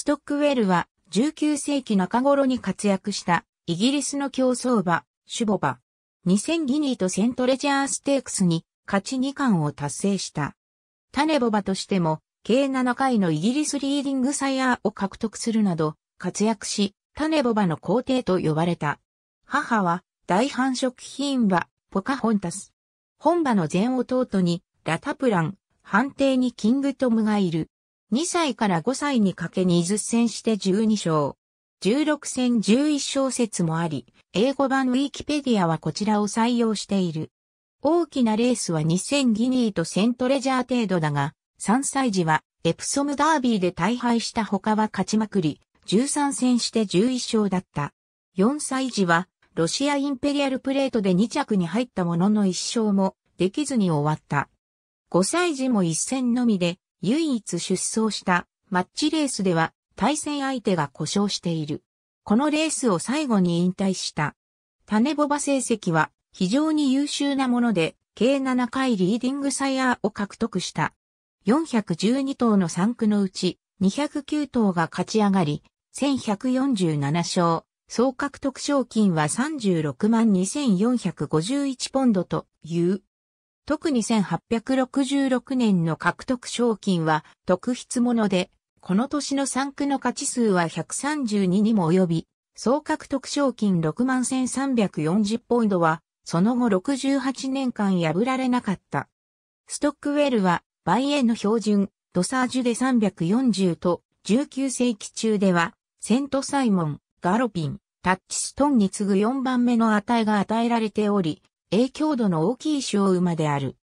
ストックウェルは19世紀中頃に活躍したイギリスの競争馬、シュボバ。2000ギニーとセントレジャーステークスに勝ち2冠を達成した。タネボバとしても計7回のイギリスリーディングサイヤーを獲得するなど活躍し、タネボバの皇帝と呼ばれた。母は大繁殖品馬、ポカホンタス。本馬の前弟にラタプラン、判定にキングトムがいる。2歳から5歳にかけ20戦して12勝。16戦11勝説もあり、英語版ウィキペディアはこちらを採用している。大きなレースは2000ギニーとセントレジャー程度だが、3歳児はエプソムダービーで大敗した他は勝ちまくり、13戦して11勝だった。4歳児はロシアインペリアルプレートで2着に入ったものの1勝もできずに終わった。5歳児も1戦のみで唯一出走したマッチレースでは対戦相手が故障している。このレースを最後に引退した。種ボバ成績は非常に優秀なもので、計7回リーディングサイヤーを獲得した。412頭の3区のうち、209頭が勝ち上がり、1147勝、総獲得賞金は36万2451ポンドという特に1866年の獲得賞金は特筆もので、この年の3区の勝ち数は132にも及び、総獲得賞金61,340ポイントは、その後68年間破られなかった。ストックウェルは、バイエの標準、ドサージュで340と、19世紀中では、セントサイモン、ガロピン、タッチストンに次ぐ4番目の値が与えられており、影響度の大きい小馬である。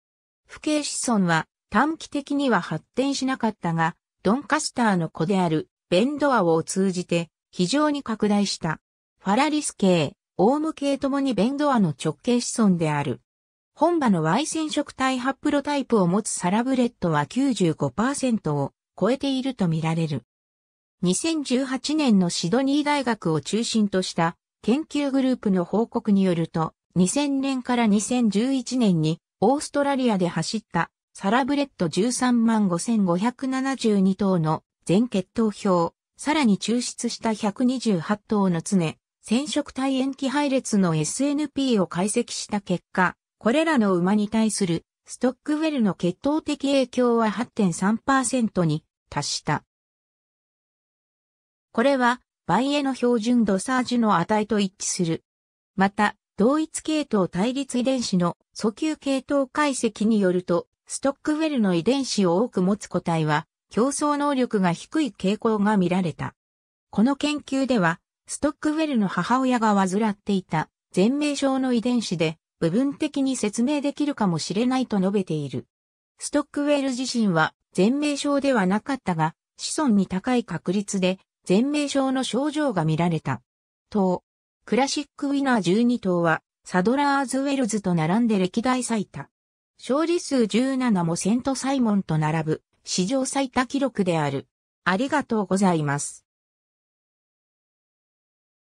不敬子孫は短期的には発展しなかったが、ドンカスターの子であるベンドアを通じて非常に拡大した。ファラリス系、オウム系ともにベンドアの直系子孫である。本場の Y 染色体ハプロタイプを持つサラブレッドは95%を超えているとみられる。2018年のシドニー大学を中心とした研究グループの報告によると、2000年から2011年にオーストラリアで走ったサラブレッド135,572頭の全血統表、さらに抽出した128頭の常、染色体延期配列の SNP を解析した結果、これらの馬に対するストックウェルの血統的影響は8.3%に達した。これは、倍への標準ドサージュの値と一致する。また、同一系統対立遺伝子の訴求系統解析によると、ストックウェルの遺伝子を多く持つ個体は、競争能力が低い傾向が見られた。この研究では、ストックウェルの母親が患っていた全命症の遺伝子で部分的に説明できるかもしれないと述べている。ストックウェル自身は全命症ではなかったが、子孫に高い確率で全命症の症状が見られた。と、クラシックウィナー12頭は、サドラーズウェルズと並んで歴代最多。勝利数17もセントサイモンと並ぶ、史上最多記録である。ありがとうございます。